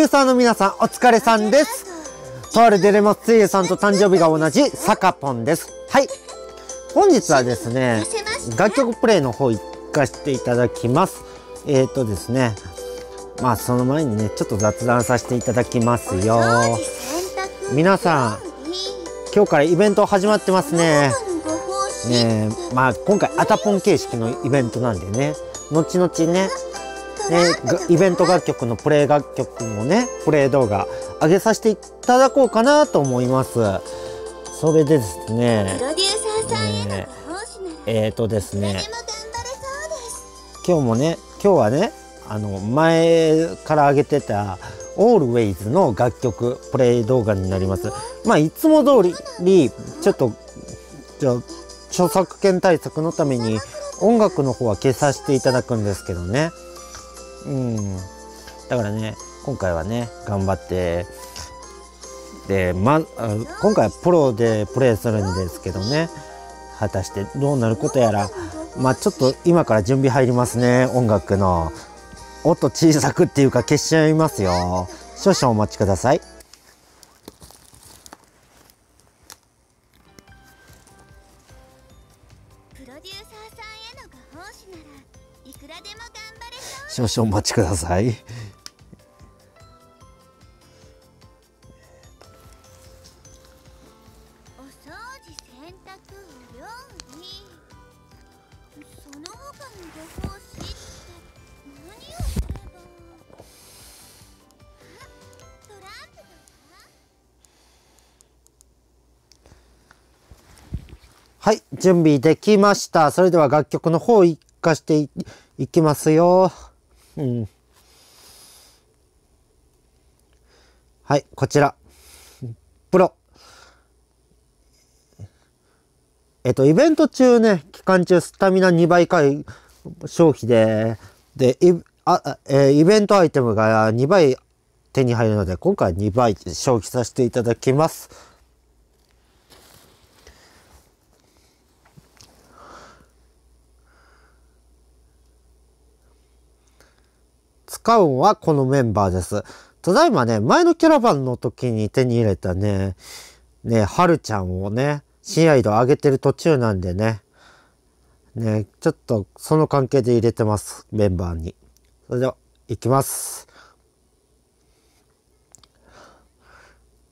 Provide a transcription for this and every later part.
ユーサーの皆さん、お疲れさんです。とあるデレモスイユさんと誕生日が同じ、サカポンです。はい。本日はですね、楽曲プレイの方行かせていただきます。えっ、ー、とですね、まあその前にね、ちょっと雑談させていただきますよ。皆さん、今日からイベント始まってますね。ねまあ今回アタポン形式のイベントなんでね、後々ね、ね、イベント楽曲のプレイ楽曲もねプレイ動画上げさせていただこうかなと思いますそれでですねえっ、ー、とですね今日もね今日はねあの前から上げてた「Always」の楽曲プレイ動画になりますまあいつも通りちょっとじゃ著作権対策のために音楽の方は消させていただくんですけどねうんだからね今回はね頑張ってで、ま、今回はプロでプレーするんですけどね果たしてどうなることやらまあちょっと今から準備入りますね音楽の音小さくっていうか消しちゃいますよ少々お待ちください少々お待ちください。はい、準備できました。それでは楽曲の方行かしていきますよ。はい、こちら。プロ。えっと、イベント中ね、期間中、スタミナ2倍回消費で、で、イあえイベントアイテムが2倍手に入るので、今回2倍消費させていただきます。カオンはこのメンバーです。ただいまね、前のキャラバンの時に手に入れたね、ね、はるちゃんをね、試合度上げてる途中なんでね、ね、ちょっとその関係で入れてます、メンバーに。それでは、いきます。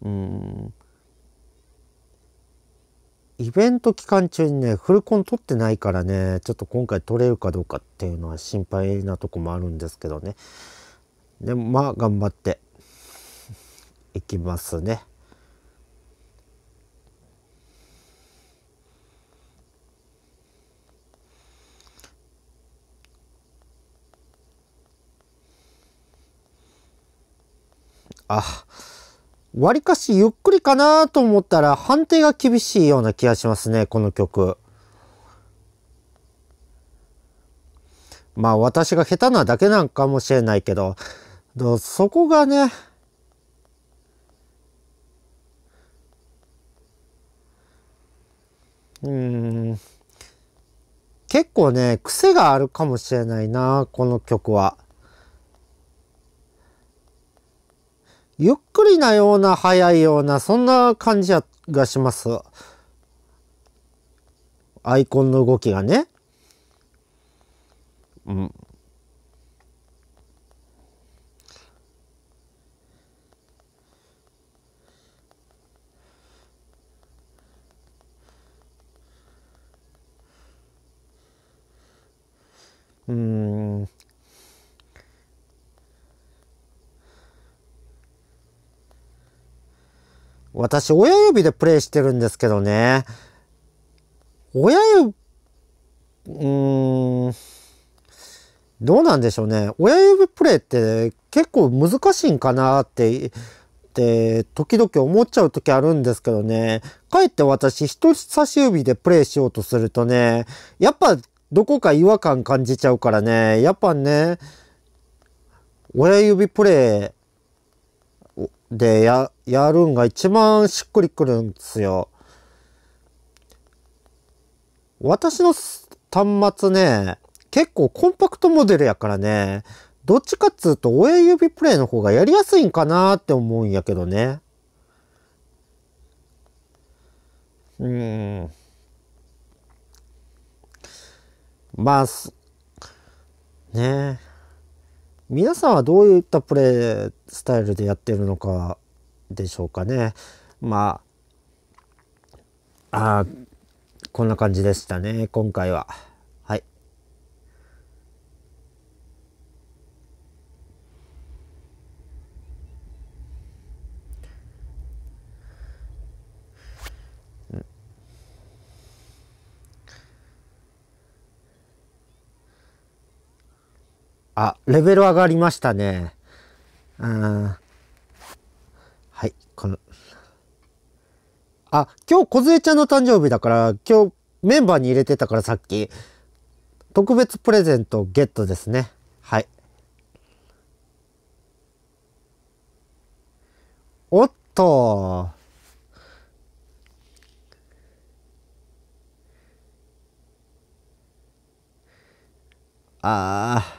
うん。イベント期間中にね、フルコン取ってないからね、ちょっと今回取れるかどうかっていうのは心配なとこもあるんですけどね。でもまあ頑張っていきますね。あわりかしゆっくりかなと思ったら判定が厳しいような気がしますね、この曲。まあ私が下手なだけなんかもしれないけど、そこがね、うん、結構ね、癖があるかもしれないな、この曲は。ゆっくりなような速いようなそんな感じがしますアイコンの動きがねうんうん私、親指でプレイしてるんですけどね。親指、うーん、どうなんでしょうね。親指プレイって結構難しいんかなって、って時々思っちゃう時あるんですけどね。かえって私、人差し指でプレイしようとするとね、やっぱどこか違和感感じちゃうからね。やっぱね、親指プレイ、でや、やるんが一番しっくりくるんですよ。私の端末ね、結構コンパクトモデルやからね、どっちかっつうと親指プレイの方がやりやすいんかなって思うんやけどね。うん。まあ、ねえ。皆さんはどういったプレースタイルでやってるのかでしょうかね。まあ、あこんな感じでしたね、今回は。あ、レベル上がりましたね。うん。はい、この。あ、今日、梢ちゃんの誕生日だから、今日、メンバーに入れてたからさっき、特別プレゼントゲットですね。はい。おっと。ああ。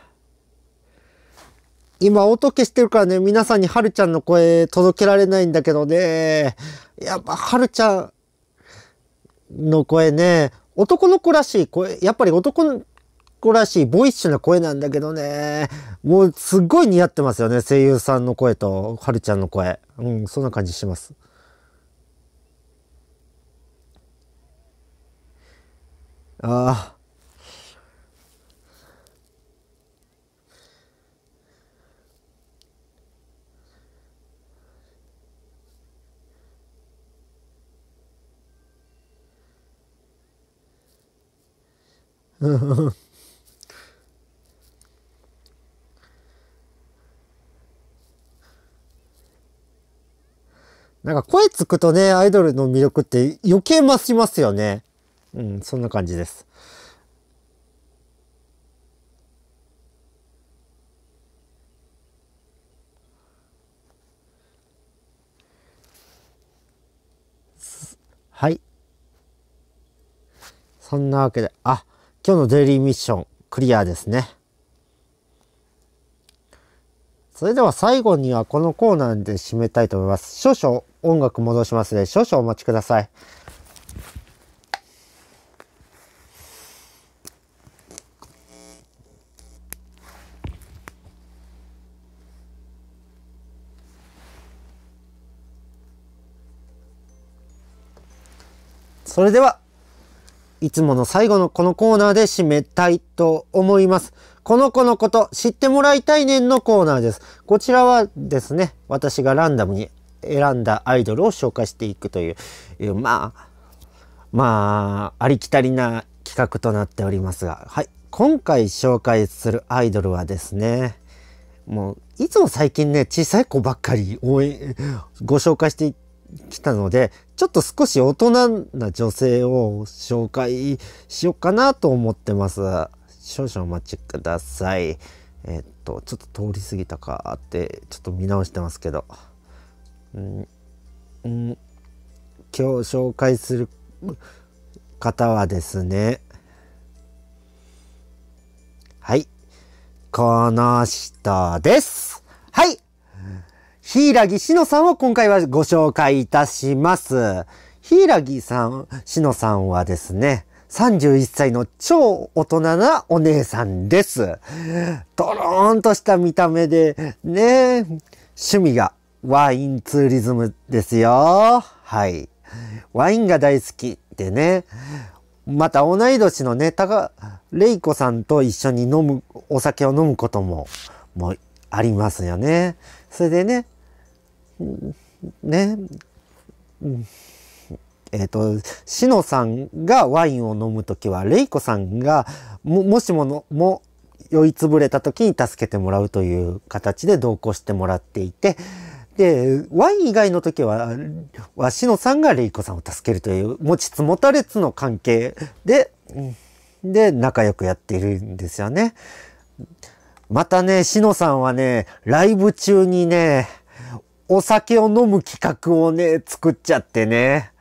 今音消してるからね、皆さんにはるちゃんの声届けられないんだけどね。やっぱはるちゃんの声ね、男の子らしい声、やっぱり男の子らしいボイッシュな声なんだけどね。もうすっごい似合ってますよね。声優さんの声とはるちゃんの声。うん、そんな感じします。ああ。なんか声つくとね、アイドルの魅力って余計増しますよね。うん、そんな感じです。はい。そんなわけで、あ、今日のデイリーミッションクリアですね。それでは最後にはこのコーナーで締めたいと思います。少々音楽戻しますの、で少々お待ちください。それではいつもの最後のこのコーナーで締めたいと思います。この子のこと知ってもらいたいねんのコーナーです。こちらはですね、私がランダムに選んだアイドルを紹介していくという、まあ、まあ、ありきたりな企画となっておりますが、はい。今回紹介するアイドルはですね、もう、いつも最近ね、小さい子ばっかり応援、ご紹介してきたので、ちょっと少し大人な女性を紹介しようかなと思ってます。少々お待ちください。えっと、ちょっと通り過ぎたかって、ちょっと見直してますけど。うん、ん、今日紹介する方はですね、はい、この人です。はい、柊シノさんを今回はご紹介いたします。柊さん、シノさんはですね、31歳の超大人なお姉さんです。ドローンとした見た目で、ね、趣味がワインツーリズムですよ。はい。ワインが大好きでね、また同い年のね、たか、レイコさんと一緒に飲む、お酒を飲むことも、もうありますよね。それでね、ね、うんえっ、ー、と、しのさんがワインを飲むときは、れいこさんが、も、もしもの、も、酔いつぶれたときに助けてもらうという形で同行してもらっていて、で、ワイン以外の時は、はしのさんがれいこさんを助けるという、持ちつ持たれつの関係で、で、仲良くやっているんですよね。またね、しのさんはね、ライブ中にね、お酒を飲む企画をね、作っちゃってね。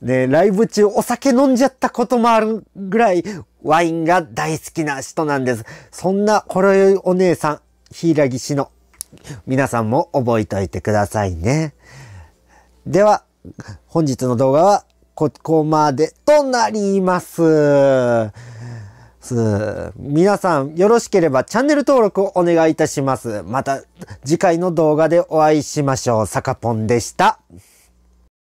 ね、ライブ中お酒飲んじゃったこともあるぐらいワインが大好きな人なんです。そんなほろ酔いお姉さん、柊木氏の皆さんも覚えておいてくださいね。では、本日の動画はここまでとなります。。皆さん、よろしければチャンネル登録をお願いいたします。また次回の動画でお会いしましょう。サカポンでした。